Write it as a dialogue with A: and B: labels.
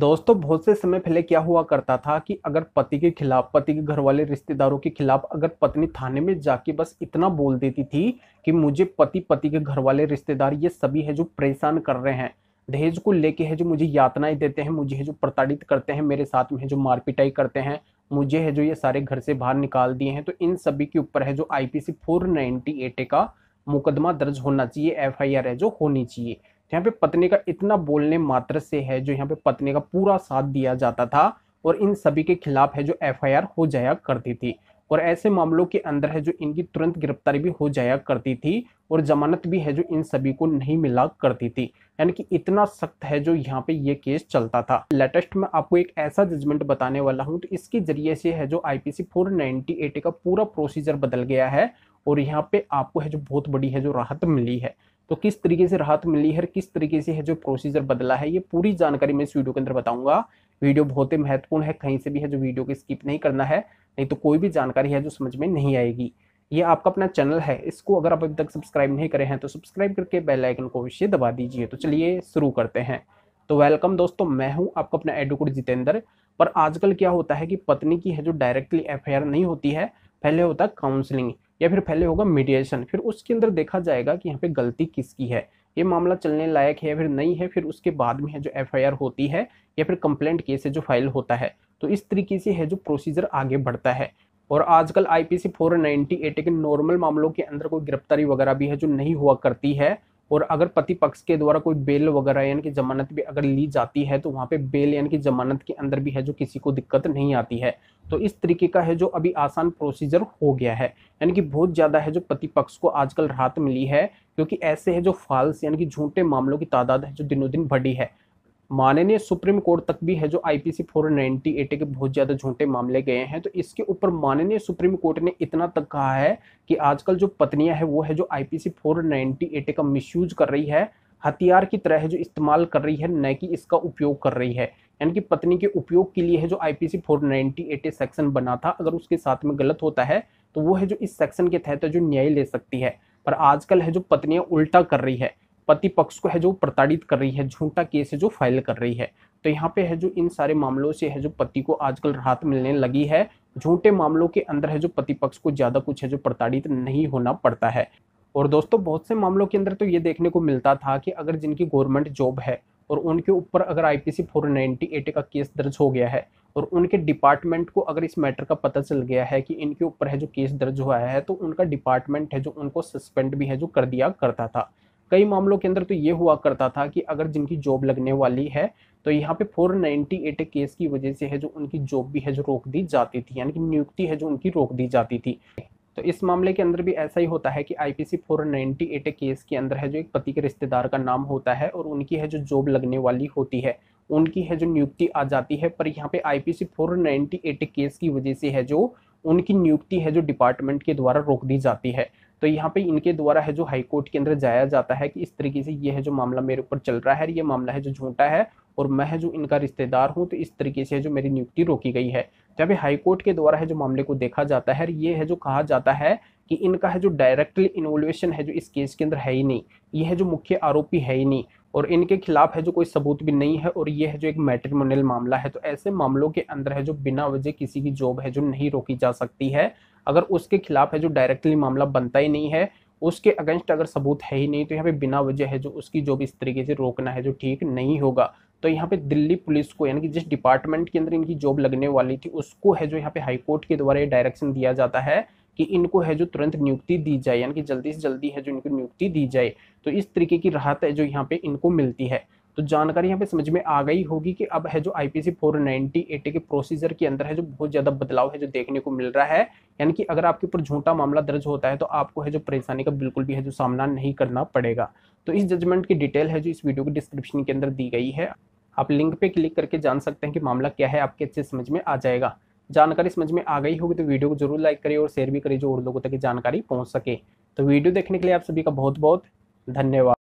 A: दोस्तों बहुत से समय पहले क्या हुआ करता था कि अगर पति के खिलाफ पति के घर वाले रिश्तेदारों के खिलाफ अगर पत्नी थाने में जाके बस इतना बोल देती थी कि मुझे पति पति के घर वाले रिश्तेदार ये सभी है जो परेशान कर रहे हैं दहेज को लेके है जो मुझे यातनाएं देते हैं मुझे है जो प्रताड़ित करते हैं मेरे साथ में जो मारपिटाई करते हैं मुझे है जो ये सारे घर से बाहर निकाल दिए हैं तो इन सभी के ऊपर है जो आई फोर नाइनटी का मुकदमा दर्ज होना चाहिए एफ है जो होनी चाहिए यहाँ पे पत्नी का इतना बोलने मात्र से है जो यहाँ पे पत्नी का पूरा साथ दिया जाता था और इन सभी के खिलाफ है जो एफआईआर हो जाया करती थी और ऐसे मामलों के अंदर है जो इनकी तुरंत गिरफ्तारी भी हो जाया करती थी और जमानत भी है जो इन सभी को नहीं मिला करती थी यानी कि इतना सख्त है जो यहाँ पे ये केस चलता था लेटेस्ट में आपको एक ऐसा जजमेंट बताने वाला हूँ तो इसके जरिए से है जो आईपीसी 498 का पूरा प्रोसीजर बदल गया है और यहाँ पे आपको है जो बहुत बड़ी है जो राहत मिली है तो किस तरीके से राहत मिली है किस तरीके से है जो प्रोसीजर बदला है ये पूरी जानकारी मैं इस वीडियो के अंदर बताऊंगा वीडियो बहुत ही महत्वपूर्ण है कहीं से भी है जो वीडियो को स्किप नहीं करना है नहीं तो कोई भी जानकारी है जो समझ में नहीं आएगी ये आपका अपना चैनल है इसको अगर आप अभी तक सब्सक्राइब नहीं करे हैं तो सब्सक्राइब करके बेल आइकन को अवश्य दबा दीजिए तो चलिए शुरू करते हैं तो वेलकम दोस्तों मैं हूँ आपका अपना एडवोकेट जितेंद्र पर आजकल क्या होता है कि पत्नी की है जो डायरेक्टली एफ नहीं होती है पहले होता है काउंसलिंग या फिर पहले होगा मीडिएशन फिर उसके अंदर देखा जाएगा कि यहाँ पे गलती किसकी है ये मामला चलने लायक है या फिर नहीं है फिर उसके बाद में है जो आर होती है या फिर कंप्लेंट केस है जो फाइल होता है तो इस तरीके से है जो प्रोसीजर आगे बढ़ता है और आजकल I P C four ninety के नॉर्मल मामलों के अंदर कोई गिरफ्तारी वगैरह भी है जो नहीं हुआ करती है और अगर पति पक्ष के द्वारा कोई बेल वगैरह यानी कि जमानत भी अगर ली जाती है तो वहाँ पे बेल यानी कि जमानत के अंदर भी है जो किसी को दिक्कत नहीं आती है तो इस तरीके का है जो अभी आसान प्रोसीजर हो गया है यानी कि बहुत ज़्यादा है जो पति पक्ष को आजकल राहत मिली है क्योंकि ऐसे है जो फाल्स यानी कि झूठे मामलों की तादाद है जो दिनों दिन बढ़ी है माननीय सुप्रीम कोर्ट तक भी है जो आईपीसी फोर नाइनटी 498 के बहुत ज़्यादा झूठे मामले गए हैं तो इसके ऊपर माननीय सुप्रीम कोर्ट ने इतना तक कहा है कि आजकल जो पत्नियां है वो है जो आईपीसी फोर नाइनटी 498 का मिसयूज कर रही है हथियार की तरह है जो इस्तेमाल कर रही है न कि इसका उपयोग कर रही है यानी कि पत्नी के उपयोग के लिए है जो आईपीसी 498 सेक्शन बना था अगर उसके साथ में गलत होता है तो वो है जो इस सेक्शन के तहत जो न्याय ले सकती है पर आजकल है जो पत्नियां उल्टा कर रही है पति पक्ष को है जो प्रताड़ित कर रही है झूठा केस है जो फाइल कर रही है तो यहाँ पे है जो इन सारे मामलों से है जो पति को आजकल राहत मिलने लगी है झूठे मामलों के अंदर है जो पति पक्ष को ज़्यादा कुछ है जो प्रताड़ित नहीं होना पड़ता है और दोस्तों बहुत से मामलों के अंदर तो ये देखने को मिलता था कि अगर जिनकी गवर्नमेंट जॉब है और उनके ऊपर अगर आई पी का केस दर्ज हो गया है और उनके डिपार्टमेंट को अगर इस मैटर का पता चल गया है कि इनके ऊपर है जो केस दर्ज हुआ है तो उनका डिपार्टमेंट है जो उनको सस्पेंड भी है जो कर दिया करता था कई मामलों के अंदर तो ये हुआ करता था कि अगर जिनकी जॉब लगने वाली है तो यहाँ पे फोर एट केस की वजह से है जो उनकी जॉब भी है जो रोक दी जाती थी यानी कि नियुक्ति है जो उनकी रोक दी जाती थी तो इस मामले के अंदर भी ऐसा ही होता है कि आईपीसी 498 केस के अंदर है जो एक पति के रिश्तेदार का नाम होता है और उनकी है जो जॉब लगने वाली होती है उनकी है जो नियुक्ति आ जाती है पर यहाँ पे आईपीसी 498 केस की वजह से है जो उनकी नियुक्ति है जो डिपार्टमेंट के द्वारा रोक दी जाती है तो यहाँ पे इनके द्वारा है जो हाई कोर्ट के अंदर जाया जाता है कि इस तरीके से ये है जो मामला मेरे ऊपर चल रहा है ये मामला है जो झूठा है और मैं है जो इनका रिश्तेदार हूँ तो इस तरीके से जो मेरी नियुक्ति रोकी गई है जब हाई कोर्ट के द्वारा है जो मामले को देखा जाता है ये है जो कहा जाता है कि इनका है जो डायरेक्टली इन्वॉल्वेशन है जो इस केस के अंदर है ही नहीं ये है जो मुख्य आरोपी है ही नहीं और इनके खिलाफ है जो कोई सबूत भी नहीं है और ये है जो एक मैट्रिमोनियल मामला है तो ऐसे मामलों के अंदर है जो बिना वजह किसी की जॉब है जो नहीं रोकी जा सकती है अगर उसके खिलाफ है जो डायरेक्टली मामला बनता ही नहीं है उसके अगेंस्ट अगर सबूत है ही नहीं तो यहाँ पे बिना वजह है जो उसकी जॉब इस तरीके से रोकना है जो ठीक नहीं होगा तो यहाँ पे दिल्ली पुलिस को यानी कि जिस डिपार्टमेंट के अंदर इनकी जॉब लगने वाली थी उसको है जो यहाँ पे हाईकोर्ट के द्वारा ये डायरेक्शन दिया जाता है कि इनको है जो तुरंत नियुक्ति दी जाए यानी कि जल्दी से जल्दी है जो इनको नियुक्ति दी जाए तो इस तरीके की राहत है जो यहाँ पे इनको मिलती है तो जानकारी यहाँ पे समझ में आ गई होगी कि अब है जो आईपीसी 490 के प्रोसीजर के अंदर है जो बहुत ज़्यादा बदलाव है जो देखने को मिल रहा है यानी कि अगर आपके ऊपर झूठा मामला दर्ज होता है तो आपको है जो परेशानी का बिल्कुल भी है जो सामना नहीं करना पड़ेगा तो इस जजमेंट की डिटेल है जो इस वीडियो के डिस्क्रिप्शन के अंदर दी गई है आप लिंक पे क्लिक करके जान सकते हैं कि मामला क्या है आपके अच्छे समझ में आ जाएगा जानकारी समझ में आ गई होगी तो वीडियो को जरूर लाइक करिए और शेयर भी करिए जो और लोगों तक जानकारी पहुँच सके तो वीडियो देखने के लिए आप सभी का बहुत बहुत धन्यवाद